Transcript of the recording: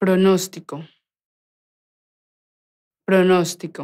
Pronóstico. Pronóstico.